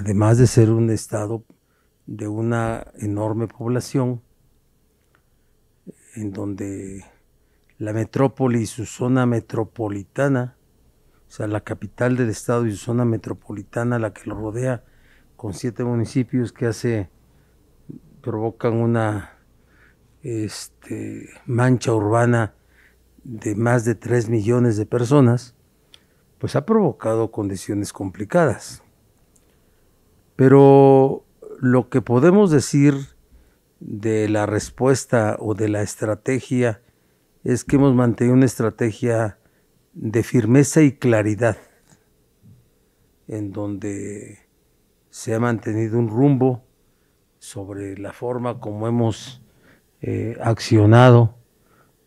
además de ser un estado de una enorme población, en donde la metrópoli y su zona metropolitana, o sea, la capital del estado y su zona metropolitana, la que lo rodea, con siete municipios que hace, provocan una este, mancha urbana de más de tres millones de personas, pues ha provocado condiciones complicadas. Pero lo que podemos decir de la respuesta o de la estrategia es que hemos mantenido una estrategia de firmeza y claridad, en donde se ha mantenido un rumbo sobre la forma como hemos eh, accionado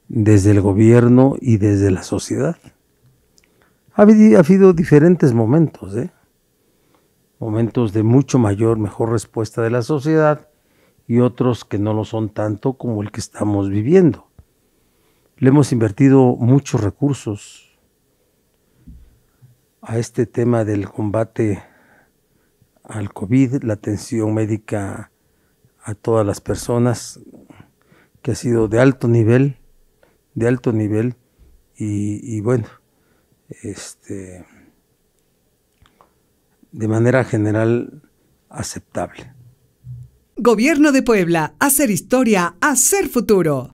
desde el gobierno y desde la sociedad. Ha ha habido diferentes momentos, ¿eh? momentos de mucho mayor, mejor respuesta de la sociedad y otros que no lo son tanto como el que estamos viviendo. Le hemos invertido muchos recursos a este tema del combate al COVID, la atención médica a todas las personas, que ha sido de alto nivel, de alto nivel, y, y bueno, este de manera general aceptable. Gobierno de Puebla, hacer historia, hacer futuro.